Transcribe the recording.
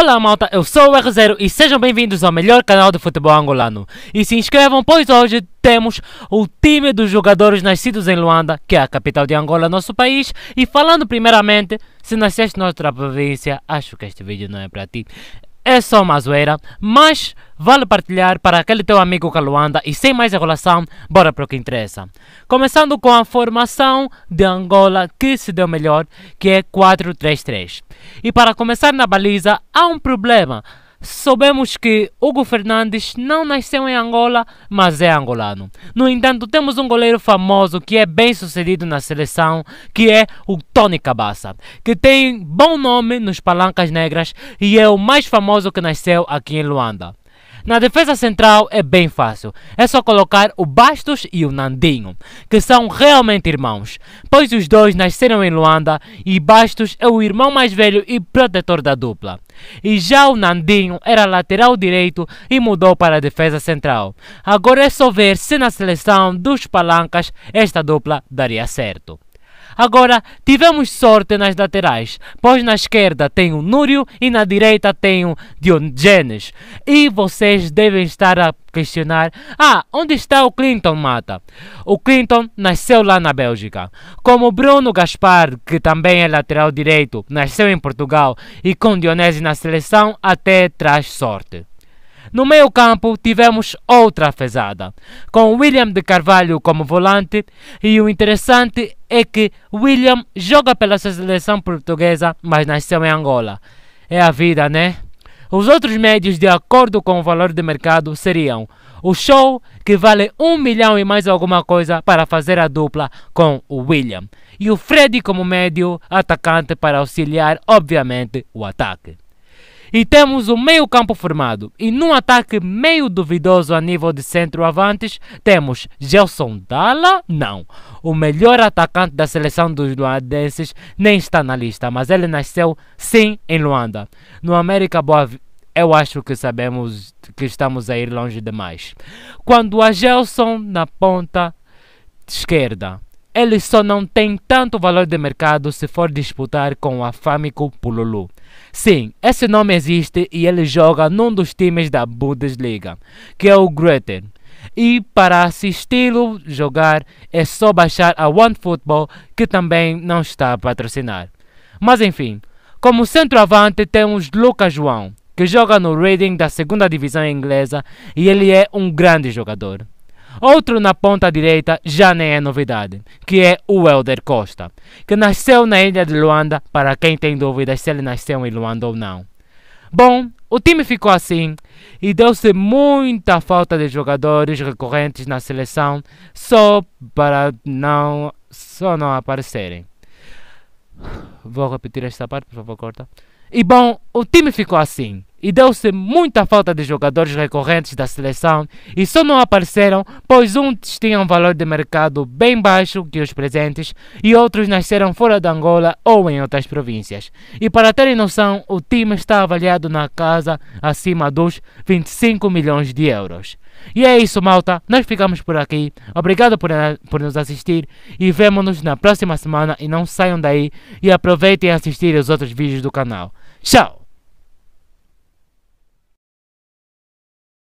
Olá malta, eu sou o R0 e sejam bem-vindos ao melhor canal de futebol angolano. E se inscrevam, pois hoje temos o time dos jogadores nascidos em Luanda, que é a capital de Angola, nosso país. E falando primeiramente, se nasceste noutra província, acho que este vídeo não é para ti é só uma zoeira, mas vale partilhar para aquele teu amigo que Luanda e sem mais enrolação, bora para o que interessa. Começando com a formação de Angola que se deu melhor, que é 4-3-3. E para começar na baliza, há um problema. Soubemos que Hugo Fernandes não nasceu em Angola, mas é angolano. No entanto, temos um goleiro famoso que é bem sucedido na seleção, que é o Tony Cabassa, que tem bom nome nos palancas negras e é o mais famoso que nasceu aqui em Luanda. Na defesa central é bem fácil. É só colocar o Bastos e o Nandinho, que são realmente irmãos, pois os dois nasceram em Luanda e Bastos é o irmão mais velho e protetor da dupla. E já o Nandinho era lateral direito e mudou para a defesa central. Agora é só ver se na seleção dos palancas esta dupla daria certo. Agora, tivemos sorte nas laterais, pois na esquerda tem o Núrio e na direita tem o Diogenes. E vocês devem estar a questionar: ah, onde está o Clinton Mata? O Clinton nasceu lá na Bélgica. Como Bruno Gaspar, que também é lateral direito, nasceu em Portugal e com Dionese na seleção, até traz sorte. No meio-campo tivemos outra fezada, com William de Carvalho como volante, e o interessante é que William joga pela seleção portuguesa, mas nasceu em Angola. É a vida, né? Os outros médios, de acordo com o valor de mercado, seriam o show, que vale um milhão e mais alguma coisa para fazer a dupla com o William, e o Fred como médio atacante para auxiliar, obviamente, o ataque e temos o meio-campo formado. E num ataque meio duvidoso a nível de centroavantes, temos Gelson Dalla, não, o melhor atacante da seleção dos luandenses, nem está na lista, mas ele nasceu sim em Luanda. No América Boa eu acho que sabemos que estamos a ir longe demais. Quando a Gelson na ponta esquerda, ele só não tem tanto valor de mercado se for disputar com a Famico Pululu. Sim, esse nome existe e ele joga num dos times da Bundesliga, que é o Gröter. E para assisti-lo jogar é só baixar a OneFootball, que também não está a patrocinar. Mas enfim, como centroavante temos Lucas João, que joga no Reading da segunda divisão inglesa e ele é um grande jogador. Outro na ponta direita já nem é novidade, que é o Helder Costa, que nasceu na ilha de Luanda, para quem tem dúvidas se ele nasceu em Luanda ou não. Bom, o time ficou assim e deu-se muita falta de jogadores recorrentes na seleção só para não só não aparecerem. Vou repetir esta parte, por favor, corta. E bom, o time ficou assim e deu-se muita falta de jogadores recorrentes da seleção e só não apareceram pois uns tinham um valor de mercado bem baixo que os presentes e outros nasceram fora da Angola ou em outras províncias. E para terem noção, o time está avaliado na casa acima dos 25 milhões de euros. E é isso, malta. Nós ficamos por aqui. Obrigado por, eh, por nos assistir e vemo-nos na próxima semana. E não saiam daí e aproveitem assistir os outros vídeos do canal. Tchau!